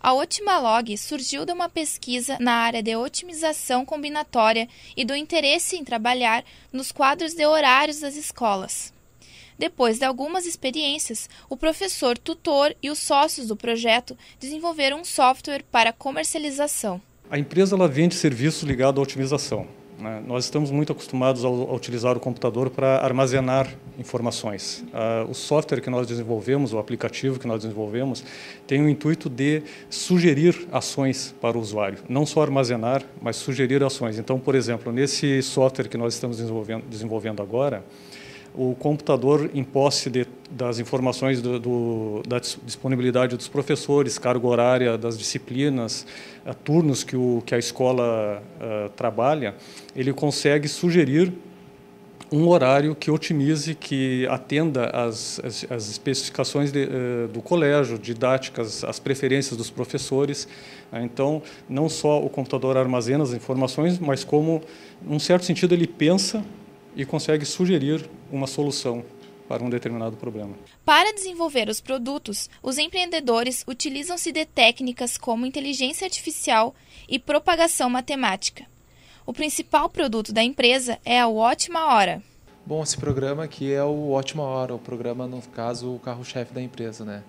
A Otimalog surgiu de uma pesquisa na área de otimização combinatória e do interesse em trabalhar nos quadros de horários das escolas. Depois de algumas experiências, o professor tutor e os sócios do projeto desenvolveram um software para comercialização. A empresa ela vende serviços ligados à otimização. Né, nós estamos muito acostumados a utilizar o computador para armazenar informações. Ah, o software que nós desenvolvemos, o aplicativo que nós desenvolvemos, tem o intuito de sugerir ações para o usuário, não só armazenar, mas sugerir ações. Então, por exemplo, nesse software que nós estamos desenvolvendo, desenvolvendo agora, o computador em posse de, das informações do, do, da disponibilidade dos professores, carga horária das disciplinas, eh, turnos que, o, que a escola eh, trabalha, ele consegue sugerir um horário que otimize, que atenda às, especificações de, eh, do colégio, didáticas, às preferências dos professores. Né? Então, não só o computador armazena as informações, mas como, num certo sentido, ele pensa e consegue sugerir uma solução para um determinado problema. Para desenvolver os produtos, os empreendedores utilizam-se de técnicas como inteligência artificial e propagação matemática. O principal produto da empresa é a Ótima Hora. Bom, esse programa aqui é o Ótima Hora, o programa, no caso, o carro-chefe da empresa, né?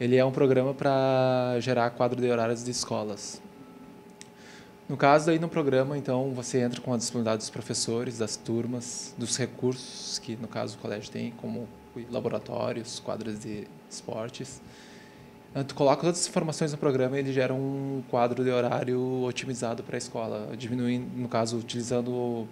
Ele é um programa para gerar quadro de horários de escolas. No caso, aí no programa, então, você entra com a disponibilidade dos professores, das turmas, dos recursos que, no caso, o colégio tem, como laboratórios, quadras de esportes. Ah, tu coloca todas as informações no programa e ele gera um quadro de horário otimizado para a escola, diminuindo, no caso, utilizando uh,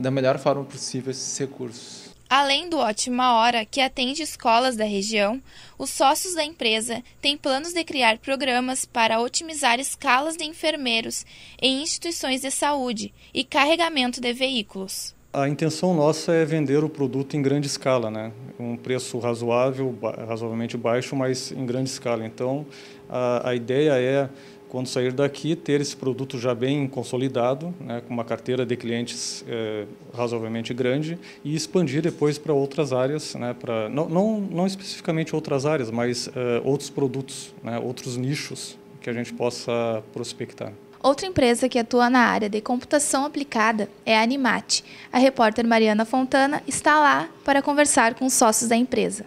da melhor forma possível esses recursos. Além do Ótima Hora, que atende escolas da região, os sócios da empresa têm planos de criar programas para otimizar escalas de enfermeiros em instituições de saúde e carregamento de veículos. A intenção nossa é vender o produto em grande escala, né? um preço razoável, razoavelmente baixo, mas em grande escala. Então, a, a ideia é quando sair daqui, ter esse produto já bem consolidado, né, com uma carteira de clientes é, razoavelmente grande e expandir depois para outras áreas, né, para não, não, não especificamente outras áreas, mas é, outros produtos, né, outros nichos que a gente possa prospectar. Outra empresa que atua na área de computação aplicada é a Animate. A repórter Mariana Fontana está lá para conversar com os sócios da empresa.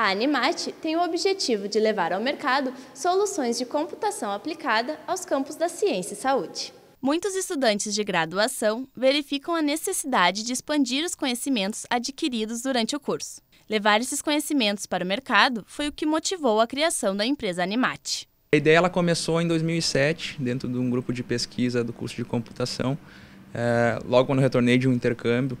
A Animate tem o objetivo de levar ao mercado soluções de computação aplicada aos campos da ciência e saúde. Muitos estudantes de graduação verificam a necessidade de expandir os conhecimentos adquiridos durante o curso. Levar esses conhecimentos para o mercado foi o que motivou a criação da empresa Animate. A ideia ela começou em 2007, dentro de um grupo de pesquisa do curso de computação. É, logo quando retornei de um intercâmbio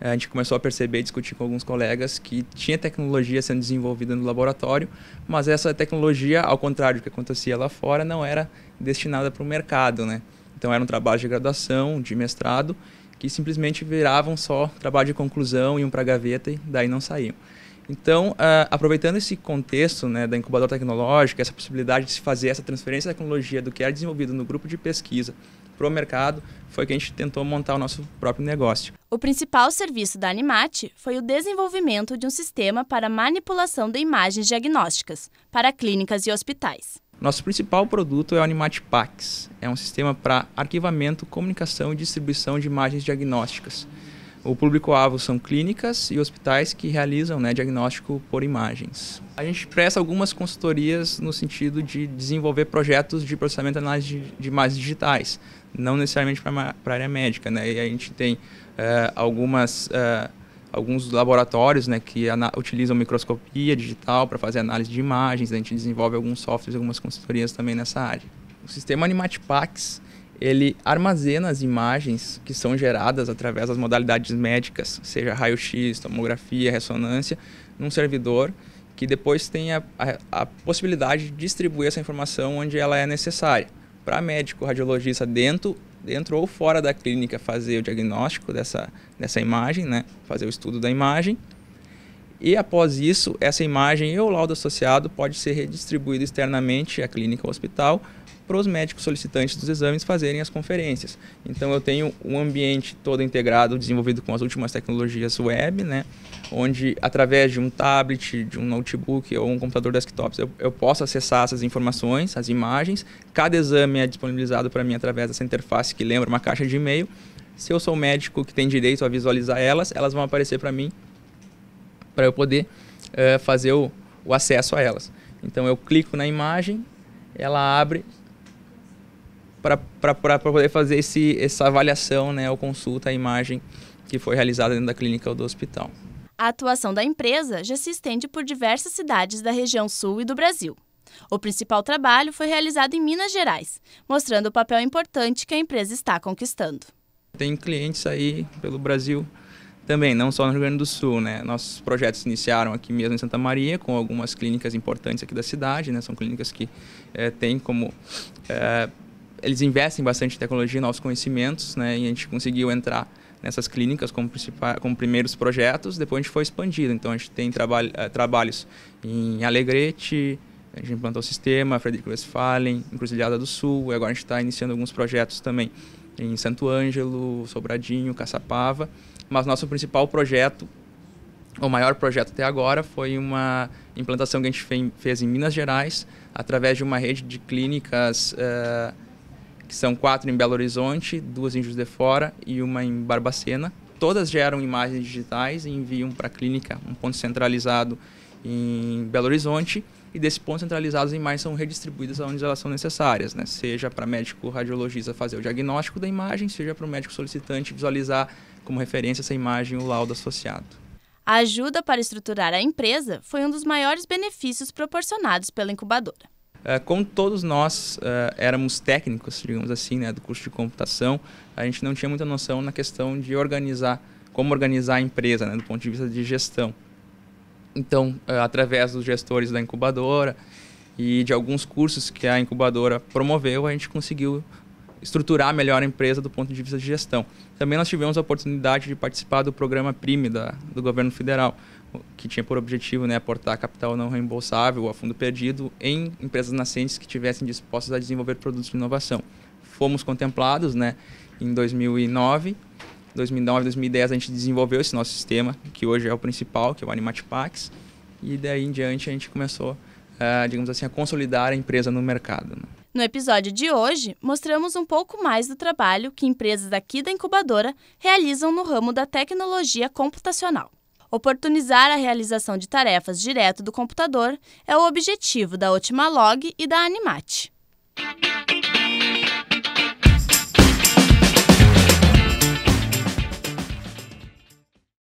a gente começou a perceber, discutir com alguns colegas que tinha tecnologia sendo desenvolvida no laboratório, mas essa tecnologia, ao contrário do que acontecia lá fora, não era destinada para o mercado, né? Então era um trabalho de graduação, de mestrado, que simplesmente viravam só trabalho de conclusão e um para gaveta e daí não saíam. Então, uh, aproveitando esse contexto né, da incubadora tecnológica, essa possibilidade de se fazer essa transferência da tecnologia do que era desenvolvido no grupo de pesquisa para o mercado, foi que a gente tentou montar o nosso próprio negócio. O principal serviço da Animate foi o desenvolvimento de um sistema para manipulação de imagens diagnósticas para clínicas e hospitais. Nosso principal produto é o Animate Pax. É um sistema para arquivamento, comunicação e distribuição de imagens diagnósticas. O público-alvo são clínicas e hospitais que realizam né, diagnóstico por imagens. A gente presta algumas consultorias no sentido de desenvolver projetos de processamento e análise de imagens digitais, não necessariamente para a área médica. Né? E a gente tem uh, algumas, uh, alguns laboratórios né, que utilizam microscopia digital para fazer análise de imagens, a gente desenvolve alguns softwares, algumas consultorias também nessa área. O sistema Animatipax ele armazena as imagens que são geradas através das modalidades médicas, seja raio-x, tomografia, ressonância, num servidor que depois tem a, a, a, possibilidade de distribuir essa informação onde ela é necessária. Para médico, radiologista, dentro, dentro ou fora da clínica, fazer o diagnóstico dessa, dessa imagem, né? fazer o estudo da imagem. E após isso, essa imagem e o laudo associado pode ser redistribuído externamente à clínica ou hospital para os médicos solicitantes dos exames fazerem as conferências. Então eu tenho um ambiente todo integrado, desenvolvido com as últimas tecnologias web, né? onde através de um tablet, de um notebook ou um computador desktop eu, eu posso acessar essas informações, as imagens. Cada exame é disponibilizado para mim através dessa interface que lembra uma caixa de e-mail. Se eu sou médico que tem direito a visualizar elas, elas vão aparecer para mim para eu poder uh, fazer o, o acesso a elas. Então eu clico na imagem, ela abre para poder fazer esse, essa avaliação, né, ou consulta a imagem que foi realizada dentro da clínica ou do hospital. A atuação da empresa já se estende por diversas cidades da região sul e do Brasil. O principal trabalho foi realizado em Minas Gerais, mostrando o papel importante que a empresa está conquistando. Tem clientes aí pelo Brasil também, não só no Rio Grande do Sul, né? Nossos projetos iniciaram aqui mesmo em Santa Maria, com algumas clínicas importantes aqui da cidade, né? São clínicas que é, têm como é, eles investem bastante em tecnologia, em novos conhecimentos, né? E a gente conseguiu entrar nessas clínicas como, como primeiros projetos, depois a gente foi expandido. Então a gente tem eh, trabalhos em Alegrete, a gente implantou o sistema, Frederico Westphalen, Encruzilhada do Sul, e agora a gente está iniciando alguns projetos também em Santo Ângelo, Sobradinho, Caçapava. Mas nosso principal projeto, o maior projeto até agora, foi uma implantação que a gente fez em Minas Gerais, através de uma rede de clínicas. Uh, que são quatro em Belo Horizonte, duas em Juiz de Fora e uma em Barbacena. Todas geram imagens digitais e enviam para a clínica, um ponto centralizado em Belo Horizonte. E desse ponto centralizado, as imagens são redistribuídas aonde elas são necessárias, né? seja para médico radiologista fazer o diagnóstico da imagem, seja para o médico solicitante visualizar como referência essa imagem o laudo associado. A ajuda para estruturar a empresa foi um dos maiores benefícios proporcionados pela incubadora. É, como todos nós uh, éramos técnicos, digamos assim, né, do curso de computação, a gente não tinha muita noção na questão de organizar, como organizar a empresa, né, do ponto de vista de gestão. Então, uh, através dos gestores da incubadora e de alguns cursos que a incubadora promoveu, a gente conseguiu estruturar melhor a empresa do ponto de vista de gestão. Também nós tivemos a oportunidade de participar do programa PRIME da, do governo federal, que tinha por objetivo né, aportar capital não reembolsável a fundo perdido em empresas nascentes que tivessem dispostas a desenvolver produtos de inovação. Fomos contemplados né, em 2009. 2009, 2010 a gente desenvolveu esse nosso sistema, que hoje é o principal, que é o Animatipax. E daí em diante a gente começou, uh, digamos assim, a consolidar a empresa no mercado. Né? No episódio de hoje, mostramos um pouco mais do trabalho que empresas aqui da incubadora realizam no ramo da tecnologia computacional. Oportunizar a realização de tarefas direto do computador é o objetivo da Otima Log e da Animate.